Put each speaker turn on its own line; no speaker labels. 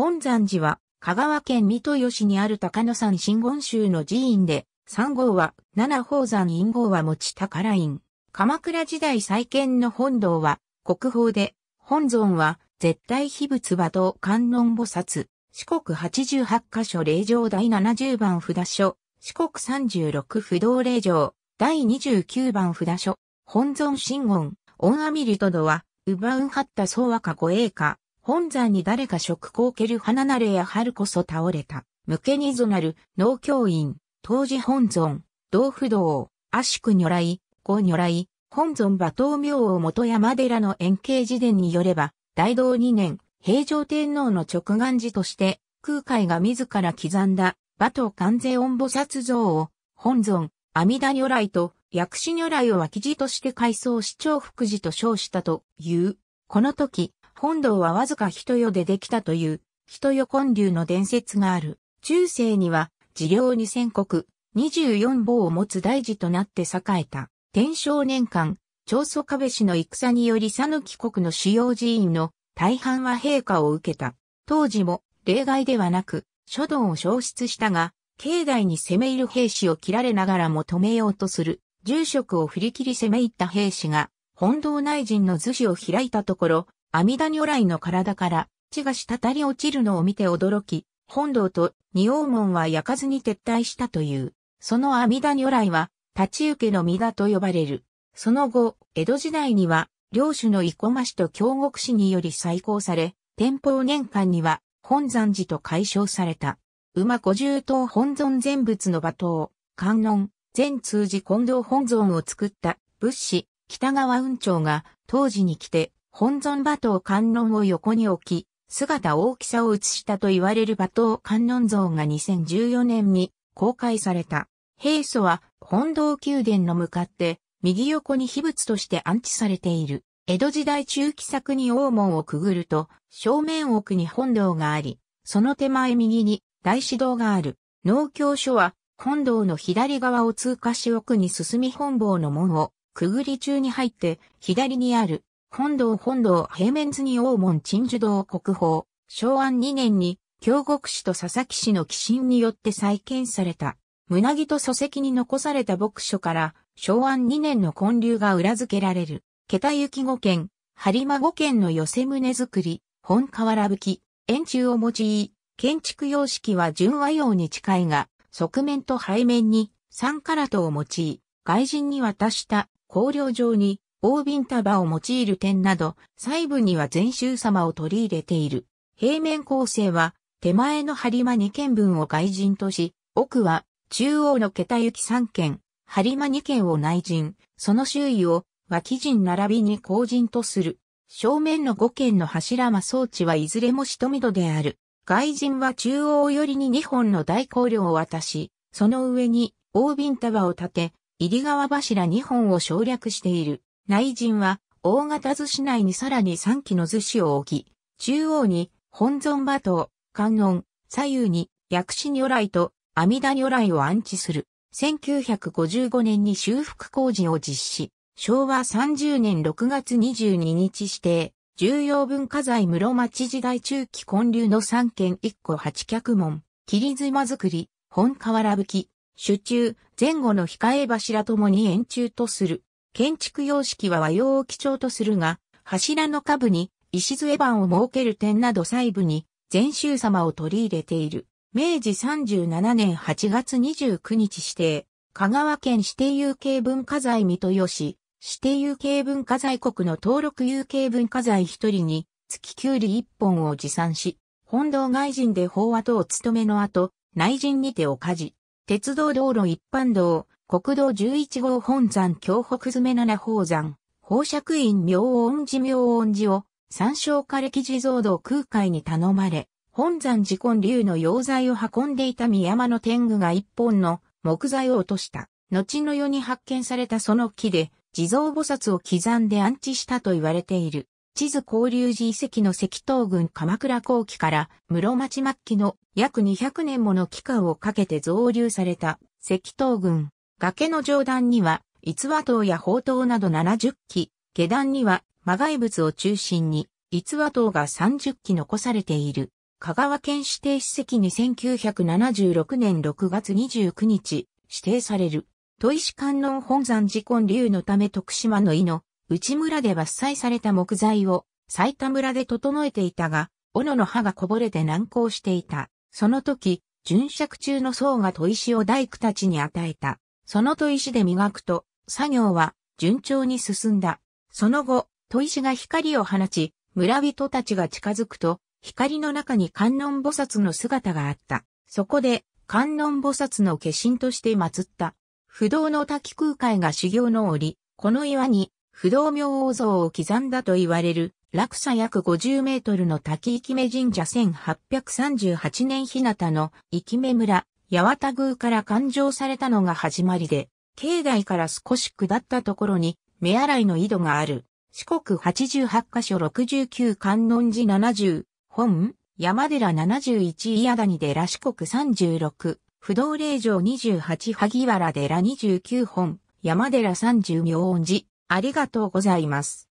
本山寺は、香川県三豊市にある高野山真言宗の寺院で、三号は、七宝山院号は持ち宝院。鎌倉時代再建の本堂は、国宝で、本尊は、絶対秘仏和道観音菩薩。四国八十八箇所霊場第七十番札所。四国三十六不動霊場。第二十九番札所。本尊真言。恩阿弥陀リは、ウバウンハッタ総和歌護衛歌。本山に誰か食行ける花なれや春こそ倒れた。無けにぞなる、農教院、当時本尊、道不道、悪し如来、五如来、本尊馬頭明王元山寺の円形寺伝によれば、大道二年、平城天皇の直眼寺として、空海が自ら刻んだ、馬頭関税音菩薩像を、本尊、阿弥陀如来と、薬師如来を脇寺として改装し長福寺と称したという。この時、本堂はわずか人世でできたという、人世建立の伝説がある。中世には、治療二千国、24坊を持つ大事となって栄えた。天正年間、長宗壁氏の戦により讃岐国の主要寺院の大半は陛下を受けた。当時も例外ではなく、書道を消失したが、境内に攻め入る兵士を切られながらも止めようとする、住職を振り切り攻め入った兵士が、本堂内陣の図紙を開いたところ、阿弥陀如来の体から血が滴り落ちるのを見て驚き、本堂と仁王門は焼かずに撤退したという。その阿弥陀如来は、立ち受けの弥陀と呼ばれる。その後、江戸時代には、領主の生駒氏と京極氏により再興され、天保年間には、本山寺と解消された。馬五十頭本尊全仏の馬頭、観音、全通寺近藤本尊を作った仏師、北川雲長が当時に来て本尊馬頭観音を横に置き、姿大きさを映したと言われる馬頭観音像が2014年に公開された。平素は本堂宮殿の向かって右横に秘仏として安置されている。江戸時代中期作に大門をくぐると正面奥に本堂があり、その手前右に大師堂がある。農協所は本堂の左側を通過し奥に進み本坊の門をくぐり中に入って左にある本堂本堂平面図に大門鎮守堂国宝、昭安2年に、京国市と佐々木市の寄進によって再建された。胸木と礎石に残された牧書から、昭安2年の建立が裏付けられる。桁雪五軒、播磨五軒の寄せ胸作り、本河原吹き、円柱を用い、建築様式は純和用に近いが、側面と背面に三カラトを用い、外人に渡した香料状に大瓶束を用いる点など、細部には全州様を取り入れている。平面構成は、手前の針間2件分を外人とし、奥は中央の桁行き3件、針間2件を内陣、その周囲を脇陣並びに後陣とする。正面の5件の柱間装置はいずれも仕留戸である。外陣は中央寄りに2本の大光量を渡し、その上に大瓶束を立て、入り側柱2本を省略している。内陣は、大型寿司内にさらに3基の寿司を置き、中央に、本尊馬頭、観音、左右に、薬師如来と、阿弥陀如来を安置する。1955年に修復工事を実施。昭和30年6月22日指定。重要文化財室町時代中期建立の3件1個8脚門。切妻作り、本瓦吹き、手中、前後の控え柱ともに円柱とする。建築様式は和洋を基調とするが、柱の下部に石杖板を設ける点など細部に禅宗様を取り入れている。明治37年8月29日指定、香川県指定有形文化財三豊市、指定有形文化財国の登録有形文化財一人に、月きゅうり一本を持参し、本堂外人で法話とお務めの後、内人にてをかじ、鉄道道路一般道、国道11号本山京北詰七宝山、宝釈院明恩寺明恩寺を、参照。化歴地蔵堂空海に頼まれ、本山寺根流の溶剤を運んでいた宮山の天狗が一本の木材を落とした。後の世に発見されたその木で、地蔵菩薩を刻んで安置したと言われている。地図交流寺遺跡の石東群鎌倉後期から室町末期の約200年もの期間をかけて増流された石東群。崖の上段には、逸話塔や宝塔など70基、下段には、魔外物を中心に、逸話塔が30基残されている。香川県指定史跡に1976年6月29日、指定される。都石観音本山寺建流のため徳島の井の内村で伐採された木材を埼玉村で整えていたが、斧の刃がこぼれて難航していた。その時、巡釈中の僧が砥石を大工たちに与えた。その砥石で磨くと、作業は順調に進んだ。その後、砥石が光を放ち、村人たちが近づくと、光の中に観音菩薩の姿があった。そこで、観音菩薩の化身として祀った。不動の滝空海が修行の折、この岩に不動明王像を刻んだと言われる、落差約50メートルの滝生目神社1838年日向の生目村、八幡宮から勘定されたのが始まりで、境内から少し下ったところに、目洗いの井戸がある。四国八十八箇所六十九観音寺七十、本、山寺七十一谷谷寺四国三十六、不動霊場十八萩原寺十九本、山寺三十明音寺。ありがとうございます。